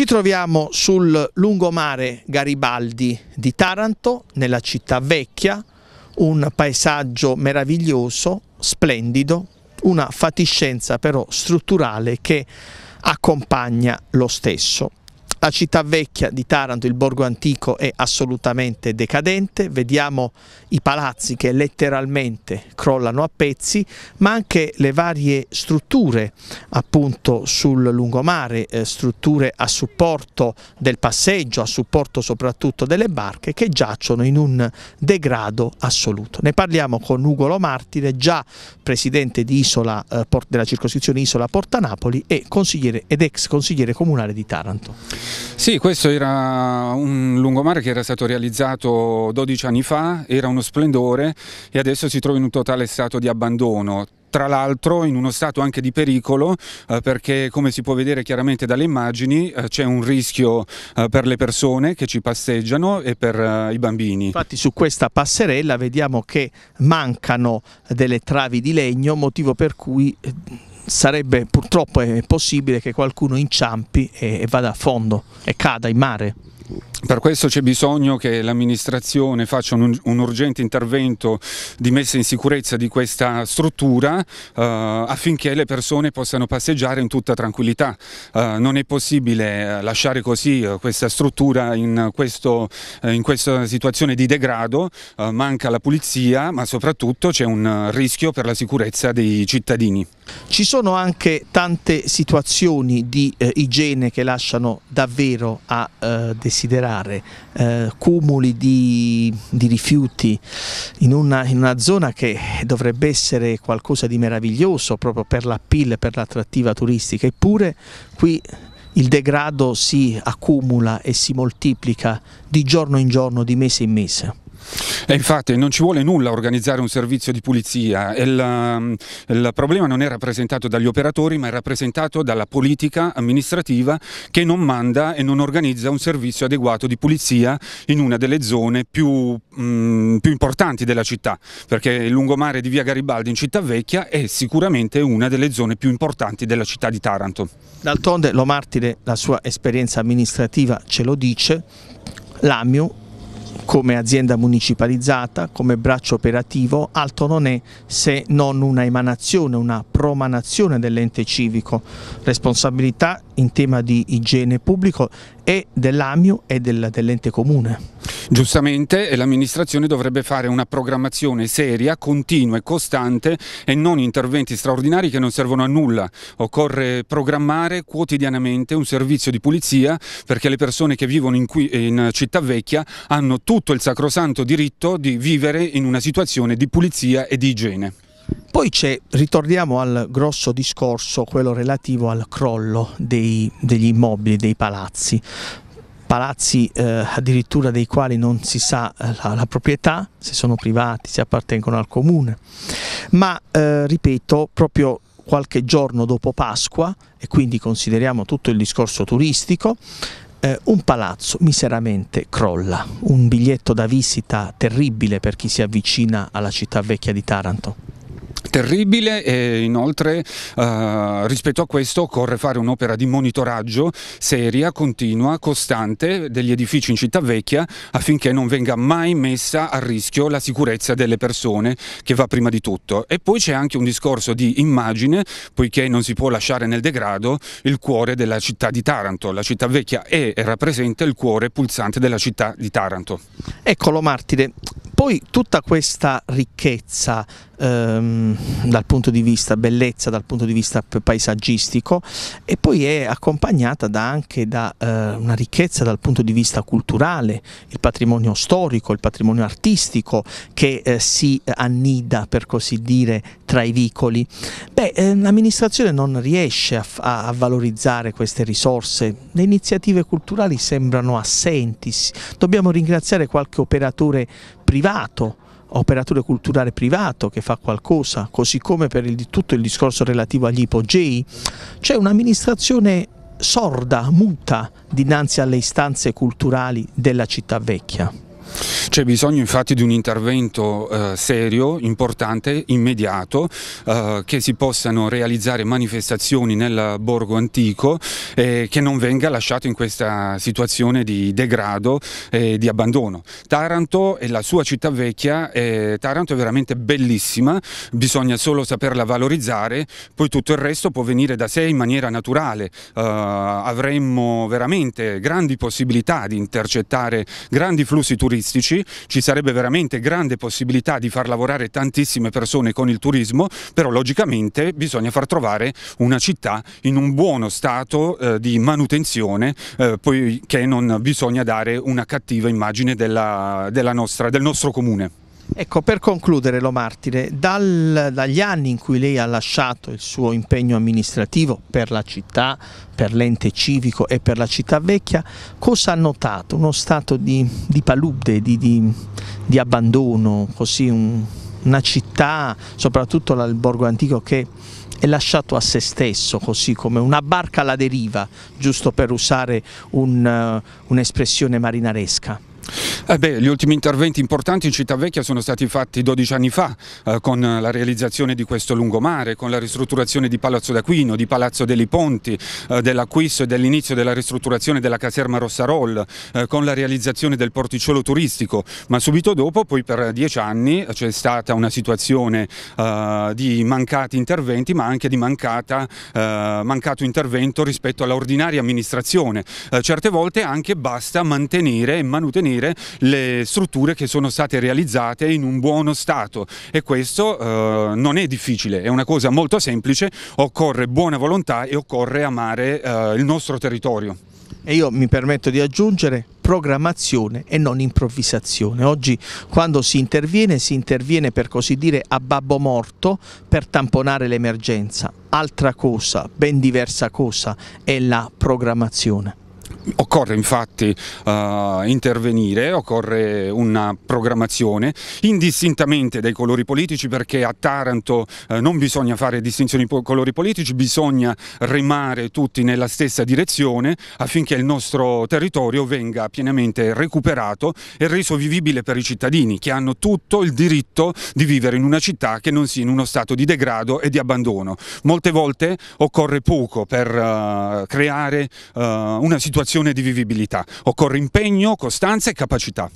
Ci troviamo sul lungomare Garibaldi di Taranto, nella città vecchia, un paesaggio meraviglioso, splendido, una fatiscenza però strutturale che accompagna lo stesso. La città vecchia di Taranto, il borgo antico, è assolutamente decadente, vediamo i palazzi che letteralmente crollano a pezzi, ma anche le varie strutture appunto sul lungomare, eh, strutture a supporto del passeggio, a supporto soprattutto delle barche che giacciono in un degrado assoluto. Ne parliamo con Ugolo Martire, già presidente di Isola, eh, della circoscrizione Isola Porta Napoli e consigliere ed ex consigliere comunale di Taranto. Sì, questo era un lungomare che era stato realizzato 12 anni fa, era uno splendore e adesso si trova in un totale stato di abbandono tra l'altro in uno stato anche di pericolo eh, perché come si può vedere chiaramente dalle immagini eh, c'è un rischio eh, per le persone che ci passeggiano e per eh, i bambini. Infatti su questa passerella vediamo che mancano delle travi di legno motivo per cui eh, sarebbe purtroppo possibile che qualcuno inciampi e, e vada a fondo e cada in mare. Per questo c'è bisogno che l'amministrazione faccia un, un, urgente intervento di messa in sicurezza di questa struttura eh, affinché le persone possano passeggiare in tutta tranquillità. Eh, non è possibile eh, lasciare così eh, questa struttura in, questo, eh, in questa situazione di degrado, eh, manca la pulizia ma soprattutto c'è un rischio per la sicurezza dei cittadini. Ci sono anche tante situazioni di igiene che lasciano davvero a desiderare generare eh, cumuli di, di rifiuti in una, in una, zona che dovrebbe essere qualcosa di meraviglioso proprio per l'appeal, per l'attrattiva turistica, eppure qui il degrado si accumula e si moltiplica di giorno in giorno, di mese in mese. E eh, infatti non ci vuole nulla organizzare un servizio di pulizia, il, um, il, problema non è rappresentato dagli operatori ma è rappresentato dalla politica amministrativa che non manda e non organizza un servizio adeguato di pulizia in una delle zone più, mh, mm, più importanti della città, perché il lungomare di via Garibaldi in città vecchia è sicuramente una delle zone più importanti della città di Taranto. D'altronde Lo Martire, la sua esperienza amministrativa ce lo dice, l'AMIU come azienda municipalizzata, come braccio operativo, altro non è se non una emanazione, una promanazione dell'ente civico. Responsabilità in tema di igiene pubblico e dell'AMIU e del, dell'ente comune. Giustamente eh, l'amministrazione dovrebbe fare una programmazione seria, continua e costante e non interventi straordinari che non servono a nulla. Occorre programmare quotidianamente un servizio di pulizia perché le persone che vivono in, qui, in Città Vecchia hanno tutto il sacrosanto diritto di vivere in una situazione di pulizia e di igiene. Poi ritorniamo al grosso discorso, quello relativo al crollo dei, degli immobili, dei palazzi palazzi eh, addirittura dei quali non si sa eh, la, la, proprietà, se sono privati, se appartengono al comune, ma eh, ripeto proprio qualche giorno dopo Pasqua e quindi consideriamo tutto il discorso turistico, eh, un palazzo miseramente crolla, un biglietto da visita terribile per chi si avvicina alla città vecchia di Taranto terribile e inoltre eh, rispetto a questo occorre fare un'opera di monitoraggio seria, continua, costante degli edifici in città vecchia affinché non venga mai messa a rischio la sicurezza delle persone che va prima di tutto. E poi c'è anche un discorso di immagine poiché non si può lasciare nel degrado il cuore della città di Taranto. La città vecchia è e rappresenta il cuore pulsante della città di Taranto. Eccolo Martide, poi tutta questa ricchezza ehm, dal punto di vista bellezza, dal punto di vista paesaggistico e poi è accompagnata da anche da eh, una ricchezza dal punto di vista culturale, il patrimonio storico, il patrimonio artistico che eh, si annida per così dire tra i vicoli. Beh, eh, l'amministrazione non riesce a, a valorizzare queste risorse, le iniziative culturali sembrano assenti, dobbiamo ringraziare qualche operatore privato, operatore culturale privato che fa qualcosa, così come per il, tutto il discorso relativo agli ipogei, c'è un'amministrazione sorda, muta dinanzi alle istanze culturali della città vecchia. C'è bisogno infatti di un intervento eh, serio, importante, immediato, eh, che si possano realizzare manifestazioni nel borgo antico e eh, che non venga lasciato in questa situazione di degrado e di abbandono. Taranto e la sua città vecchia, eh, Taranto è veramente bellissima, bisogna solo saperla valorizzare, poi tutto il resto può venire da sé in maniera naturale, eh, avremmo veramente grandi possibilità di intercettare grandi flussi turistici ci sarebbe veramente grande possibilità di far lavorare tantissime persone con il turismo, però logicamente bisogna far trovare una città in un buono stato eh, di manutenzione, eh, poiché non bisogna dare una cattiva immagine della, della nostra, del nostro comune. Ecco, per concludere Lo Martire, dal, dagli anni in cui lei ha lasciato il suo impegno amministrativo per la città, per l'ente civico e per la città vecchia, cosa ha notato? Uno stato di, di palude, di, di, di abbandono, così un, una città, soprattutto il borgo antico che è lasciato a se stesso, così come una barca alla deriva, giusto per usare un'espressione un marinaresca. Eh beh, gli ultimi interventi importanti in Città Vecchia sono stati fatti 12 anni fa eh, con la realizzazione di questo lungomare, con la ristrutturazione di Palazzo d'Aquino, di Palazzo degli Ponti, eh, dell'acquisto e dell'inizio della ristrutturazione della caserma Rossarol, eh, con la realizzazione del porticciolo turistico, ma subito dopo, poi per dieci anni, eh, c'è stata una situazione eh, di mancati interventi ma anche di mancata, mancato intervento rispetto all'ordinaria amministrazione. certe volte anche basta mantenere e manutenere le strutture che sono state realizzate in un buono stato e questo eh, non è difficile, è una cosa molto semplice, occorre buona volontà e occorre amare eh, il nostro territorio. E io mi permetto di aggiungere programmazione e non improvvisazione. Oggi quando si interviene, si interviene per così dire a babbo morto per tamponare l'emergenza. Altra cosa, ben diversa cosa, è la programmazione. Occorre infatti uh, intervenire, occorre una programmazione indistintamente dai colori politici perché a Taranto uh, non bisogna fare distinzioni po colori politici, bisogna remare tutti nella stessa direzione affinché il nostro territorio venga pienamente recuperato e reso vivibile per i cittadini che hanno tutto il diritto di vivere in una città che non sia in uno stato di degrado e di abbandono. Molte volte occorre poco per uh, creare una situazione dimostrazione di vivibilità. Occorre impegno, costanza e capacità.